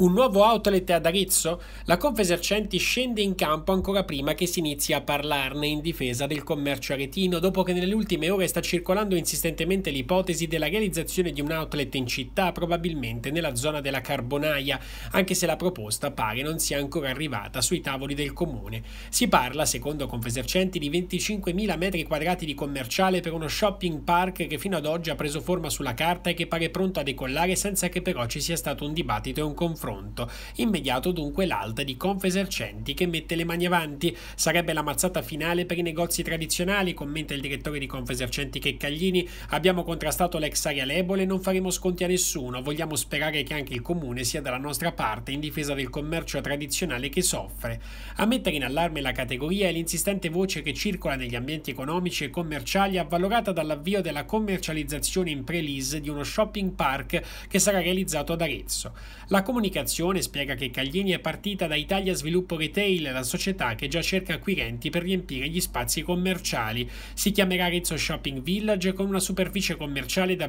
Un nuovo outlet ad Arezzo? La Confesercenti scende in campo ancora prima che si inizi a parlarne in difesa del commercio aretino, dopo che nelle ultime ore sta circolando insistentemente l'ipotesi della realizzazione di un outlet in città, probabilmente nella zona della Carbonaia, anche se la proposta pare non sia ancora arrivata sui tavoli del comune. Si parla, secondo Confesercenti, di 25.000 metri quadrati di commerciale per uno shopping park che fino ad oggi ha preso forma sulla carta e che pare pronto a decollare senza che però ci sia stato un dibattito e un confronto confronto. Immediato dunque l'alta di Confesercenti che mette le mani avanti. Sarebbe la mazzata finale per i negozi tradizionali, commenta il direttore di Confesercenti Checcaglini. Abbiamo contrastato l'ex area Lebole, non faremo sconti a nessuno, vogliamo sperare che anche il comune sia dalla nostra parte in difesa del commercio tradizionale che soffre. A mettere in allarme la categoria è l'insistente voce che circola negli ambienti economici e commerciali avvalorata dall'avvio della commercializzazione in pre-lease di uno shopping park che sarà realizzato ad Arezzo. La comunicazione comunicazione spiega che Caglini è partita da Italia Sviluppo Retail, la società che già cerca acquirenti per riempire gli spazi commerciali. Si chiamerà Arezzo Shopping Village con una superficie commerciale da 25.000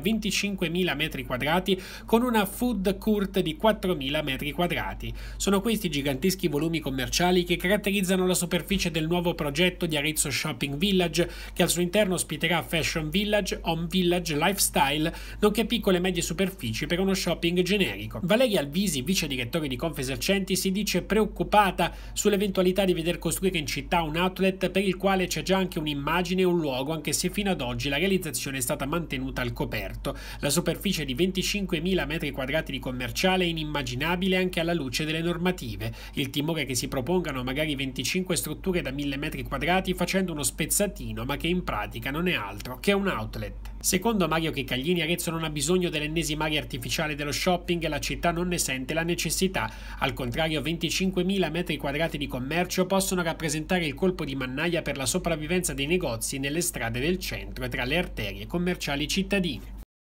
m2 con una food court di 4.000 m2. Sono questi giganteschi volumi commerciali che caratterizzano la superficie del nuovo progetto di Arezzo Shopping Village che al suo interno ospiterà Fashion Village, Home Village, Lifestyle, nonché piccole e medie superfici per uno shopping generico. Valeria Alvisi, vice vice di Gettori di Confesercenti si dice preoccupata sull'eventualità di veder costruire in città un outlet per il quale c'è già anche un'immagine e un luogo anche se fino ad oggi la realizzazione è stata mantenuta al coperto. La superficie di 25.000 m2 di commerciale è inimmaginabile anche alla luce delle normative. Il timore è che si propongano magari 25 strutture da 1.000 m2 facendo uno spezzatino ma che in pratica non è altro che un outlet. Secondo Mario Checaglini, Arezzo non ha bisogno dell'ennesima aria artificiale dello shopping e la città non ne sente la necessità. Al contrario 25.000 metri quadrati di commercio possono rappresentare il colpo di mannaia per la sopravvivenza dei negozi nelle strade del centro e tra le arterie commerciali cittadine.